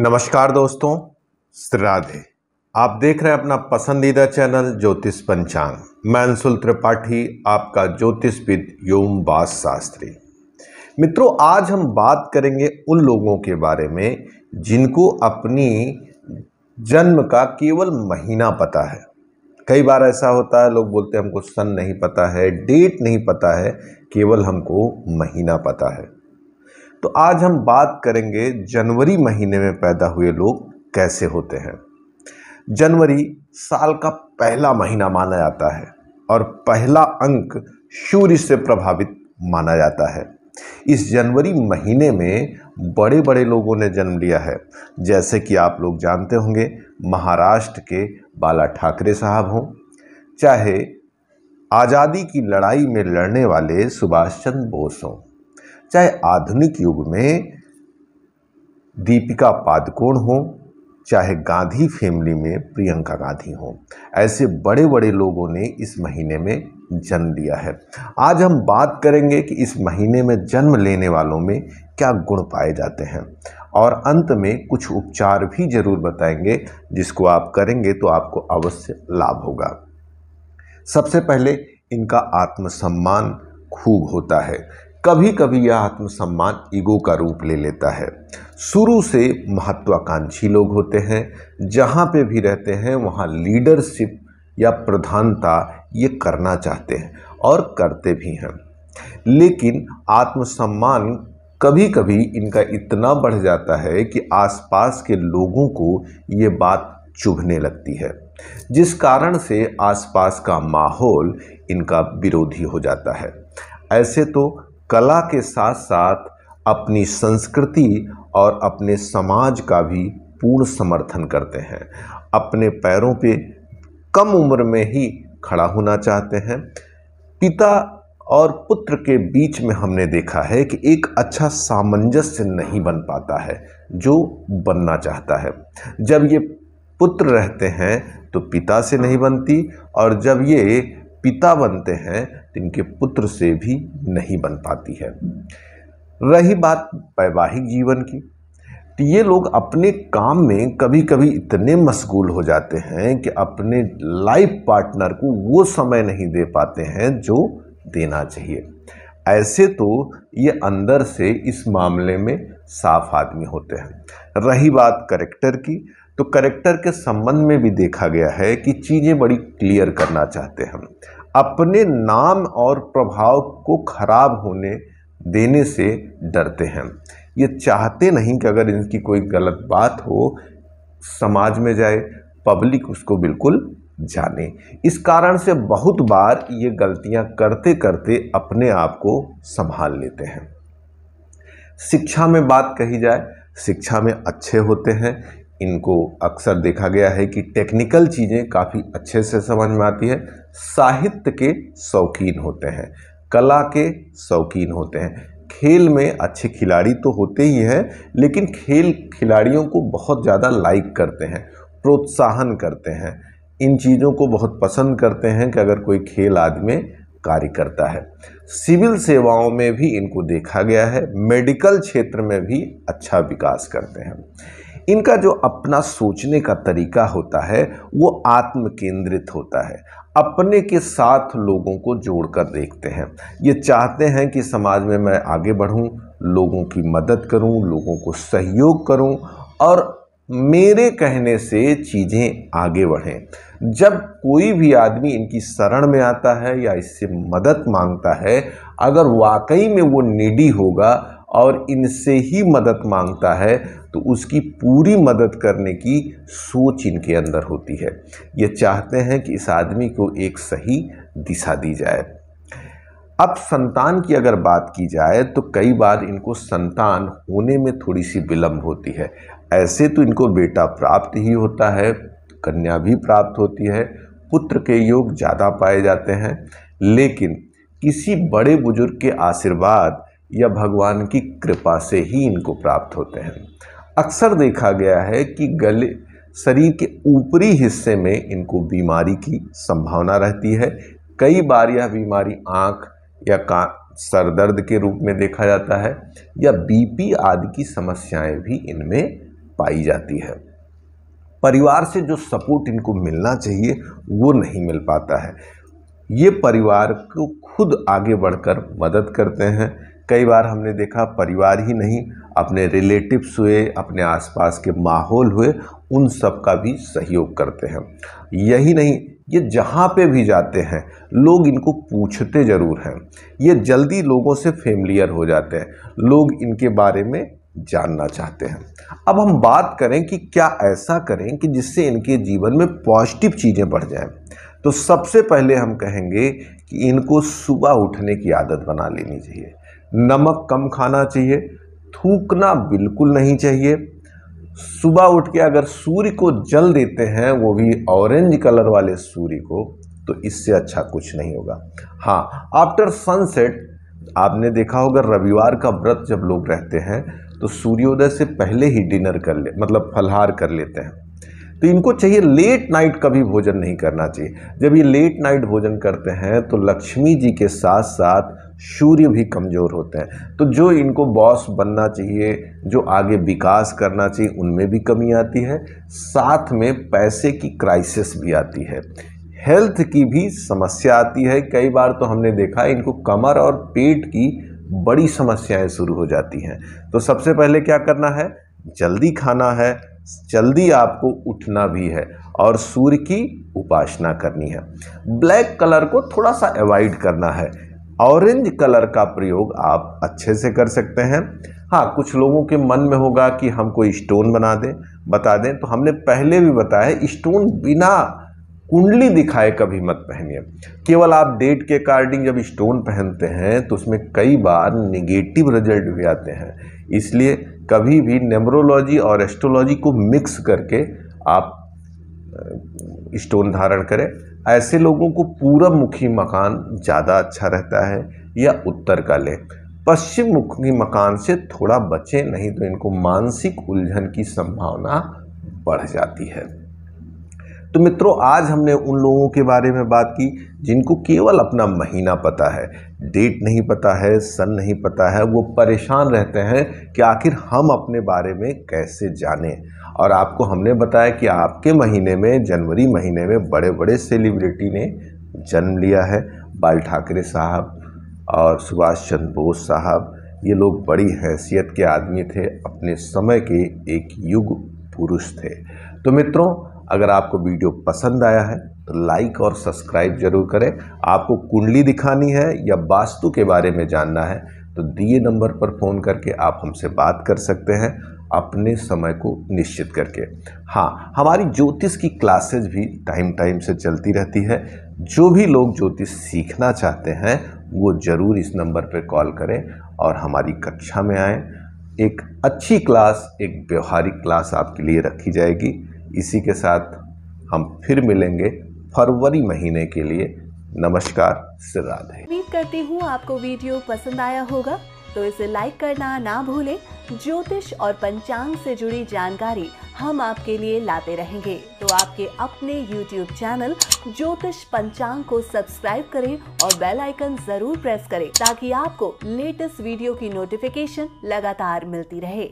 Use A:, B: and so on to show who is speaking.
A: नमस्कार दोस्तों श्राधे आप देख रहे हैं अपना पसंदीदा चैनल ज्योतिष पंचांग मैं अंशुल त्रिपाठी आपका ज्योतिषविद योम बास शास्त्री मित्रों आज हम बात करेंगे उन लोगों के बारे में जिनको अपनी जन्म का केवल महीना पता है कई बार ऐसा होता है लोग बोलते हैं हमको सन नहीं पता है डेट नहीं पता है केवल हमको महीना पता है तो आज हम बात करेंगे जनवरी महीने में पैदा हुए लोग कैसे होते हैं जनवरी साल का पहला महीना माना जाता है और पहला अंक सूर्य से प्रभावित माना जाता है इस जनवरी महीने में बड़े बड़े लोगों ने जन्म लिया है जैसे कि आप लोग जानते होंगे महाराष्ट्र के बाला ठाकरे साहब हों चाहे आज़ादी की लड़ाई में लड़ने वाले सुभाष चंद्र बोस हों चाहे आधुनिक युग में दीपिका पादुकोण हो चाहे गांधी फैमिली में प्रियंका गांधी हो ऐसे बड़े बड़े लोगों ने इस महीने में जन्म लिया है आज हम बात करेंगे कि इस महीने में जन्म लेने वालों में क्या गुण पाए जाते हैं और अंत में कुछ उपचार भी जरूर बताएंगे जिसको आप करेंगे तो आपको अवश्य लाभ होगा सबसे पहले इनका आत्मसम्मान खूब होता है कभी कभी यह आत्मसम्मान ईगो का रूप ले लेता है शुरू से महत्वाकांक्षी लोग होते हैं जहाँ पे भी रहते हैं वहाँ लीडरशिप या प्रधानता ये करना चाहते हैं और करते भी हैं लेकिन आत्मसम्मान कभी कभी इनका इतना बढ़ जाता है कि आसपास के लोगों को ये बात चुभने लगती है जिस कारण से आसपास का माहौल इनका विरोधी हो जाता है ऐसे तो कला के साथ साथ अपनी संस्कृति और अपने समाज का भी पूर्ण समर्थन करते हैं अपने पैरों पे कम उम्र में ही खड़ा होना चाहते हैं पिता और पुत्र के बीच में हमने देखा है कि एक अच्छा सामंजस्य नहीं बन पाता है जो बनना चाहता है जब ये पुत्र रहते हैं तो पिता से नहीं बनती और जब ये पिता बनते हैं इनके पुत्र से भी नहीं बन पाती है रही बात वैवाहिक जीवन की तो ये लोग अपने काम में कभी कभी इतने मशगूल हो जाते हैं कि अपने लाइफ पार्टनर को वो समय नहीं दे पाते हैं जो देना चाहिए ऐसे तो ये अंदर से इस मामले में साफ आदमी होते हैं रही बात करेक्टर की तो करेक्टर के संबंध में भी देखा गया है कि चीज़ें बड़ी क्लियर करना चाहते हैं हम अपने नाम और प्रभाव को खराब होने देने से डरते हैं ये चाहते नहीं कि अगर इनकी कोई गलत बात हो समाज में जाए पब्लिक उसको बिल्कुल जाने इस कारण से बहुत बार ये गलतियां करते करते अपने आप को संभाल लेते हैं शिक्षा में बात कही जाए शिक्षा में अच्छे होते हैं इनको अक्सर देखा गया है कि टेक्निकल चीज़ें काफ़ी अच्छे से समझ में आती है साहित्य के शौकीन होते हैं कला के शौकीन होते हैं खेल में अच्छे खिलाड़ी तो होते ही हैं लेकिन खेल खिलाड़ियों को बहुत ज़्यादा लाइक करते हैं प्रोत्साहन करते हैं इन चीज़ों को बहुत पसंद करते हैं कि अगर कोई खेल आदमी कार्य करता है सिविल सेवाओं में भी इनको देखा गया है मेडिकल क्षेत्र में भी अच्छा विकास करते हैं इनका जो अपना सोचने का तरीका होता है वो आत्म केंद्रित होता है अपने के साथ लोगों को जोड़कर देखते हैं ये चाहते हैं कि समाज में मैं आगे बढ़ूं, लोगों की मदद करूं, लोगों को सहयोग करूं और मेरे कहने से चीज़ें आगे बढ़ें जब कोई भी आदमी इनकी शरण में आता है या इससे मदद मांगता है अगर वाकई में वो निडी होगा और इनसे ही मदद मांगता है तो उसकी पूरी मदद करने की सोच इनके अंदर होती है ये चाहते हैं कि इस आदमी को एक सही दिशा दी जाए अब संतान की अगर बात की जाए तो कई बार इनको संतान होने में थोड़ी सी विलम्ब होती है ऐसे तो इनको बेटा प्राप्त ही होता है कन्या भी प्राप्त होती है पुत्र के योग ज़्यादा पाए जाते हैं लेकिन किसी बड़े बुजुर्ग के आशीर्वाद या भगवान की कृपा से ही इनको प्राप्त होते हैं अक्सर देखा गया है कि गले शरीर के ऊपरी हिस्से में इनको बीमारी की संभावना रहती है कई बार यह बीमारी आँख या का सर दर्द के रूप में देखा जाता है या बीपी आदि की समस्याएं भी इनमें पाई जाती है परिवार से जो सपोर्ट इनको मिलना चाहिए वो नहीं मिल पाता है ये परिवार को खुद आगे बढ़कर मदद करते हैं कई बार हमने देखा परिवार ही नहीं अपने रिलेटिव्स हुए अपने आसपास के माहौल हुए उन सब का भी सहयोग करते हैं यही नहीं ये जहाँ पे भी जाते हैं लोग इनको पूछते ज़रूर हैं ये जल्दी लोगों से फेमिलियर हो जाते हैं लोग इनके बारे में जानना चाहते हैं अब हम बात करें कि क्या ऐसा करें कि जिससे इनके जीवन में पॉजिटिव चीज़ें बढ़ जाएं तो सबसे पहले हम कहेंगे कि इनको सुबह उठने की आदत बना लेनी चाहिए नमक कम खाना चाहिए थूकना बिल्कुल नहीं चाहिए सुबह उठ के अगर सूर्य को जल देते हैं वो भी ऑरेंज कलर वाले सूर्य को तो इससे अच्छा कुछ नहीं होगा हाँ आफ्टर सनसेट आपने देखा होगा रविवार का व्रत जब लोग रहते हैं तो सूर्योदय से पहले ही डिनर कर ले मतलब फलहार कर लेते हैं तो इनको चाहिए लेट नाइट कभी भोजन नहीं करना चाहिए जब ये लेट नाइट भोजन करते हैं तो लक्ष्मी जी के साथ साथ सूर्य भी कमज़ोर होते हैं तो जो इनको बॉस बनना चाहिए जो आगे विकास करना चाहिए उनमें भी कमी आती है साथ में पैसे की क्राइसिस भी आती है हेल्थ की भी समस्या आती है कई बार तो हमने देखा इनको कमर और पेट की बड़ी समस्याएं शुरू हो जाती हैं तो सबसे पहले क्या करना है जल्दी खाना है जल्दी आपको उठना भी है और सूर्य की उपासना करनी है ब्लैक कलर को थोड़ा सा अवॉइड करना है ऑरेंज कलर का प्रयोग आप अच्छे से कर सकते हैं हाँ कुछ लोगों के मन में होगा कि हम कोई स्टोन बना दें बता दें तो हमने पहले भी बताया स्टोन बिना कुंडली दिखाए कभी मत पहनिए केवल आप डेट के अकॉर्डिंग जब स्टोन पहनते हैं तो उसमें कई बार निगेटिव रिजल्ट भी आते हैं इसलिए कभी भी नेमरोलॉजी और एस्ट्रोलॉजी को मिक्स करके आप स्टोन धारण करें ऐसे लोगों को पूरब मुखी मकान ज़्यादा अच्छा रहता है या उत्तर का लें पश्चिम मुखी मकान से थोड़ा बचें नहीं तो इनको मानसिक उलझन की संभावना बढ़ जाती है तो मित्रों आज हमने उन लोगों के बारे में बात की जिनको केवल अपना महीना पता है डेट नहीं पता है सन नहीं पता है वो परेशान रहते हैं कि आखिर हम अपने बारे में कैसे जानें और आपको हमने बताया कि आपके महीने में जनवरी महीने में बड़े बड़े सेलिब्रिटी ने जन्म लिया है बाल ठाकरे साहब और सुभाष चंद्र बोस साहब ये लोग बड़ी हैसियत के आदमी थे अपने समय के एक युग पुरुष थे तो मित्रों अगर आपको वीडियो पसंद आया है तो लाइक और सब्सक्राइब जरूर करें आपको कुंडली दिखानी है या वास्तु के बारे में जानना है तो दिए नंबर पर फ़ोन करके आप हमसे बात कर सकते हैं अपने समय को निश्चित करके हाँ हमारी ज्योतिष की क्लासेस भी टाइम टाइम से चलती रहती है जो भी लोग ज्योतिष सीखना चाहते हैं वो ज़रूर इस नंबर पर कॉल करें और हमारी कक्षा में आएँ एक अच्छी क्लास एक व्यवहारिक क्लास आपके लिए रखी जाएगी इसी के साथ हम फिर मिलेंगे फरवरी महीने के लिए नमस्कार राधे उम्मीद करती हूँ आपको वीडियो पसंद आया होगा तो इसे लाइक करना ना भूलें ज्योतिष और पंचांग से जुड़ी जानकारी हम आपके लिए लाते रहेंगे तो आपके अपने YouTube चैनल ज्योतिष पंचांग को सब्सक्राइब करें और बेल आइकन जरूर प्रेस करें ताकि आपको लेटेस्ट वीडियो की नोटिफिकेशन लगातार मिलती रहे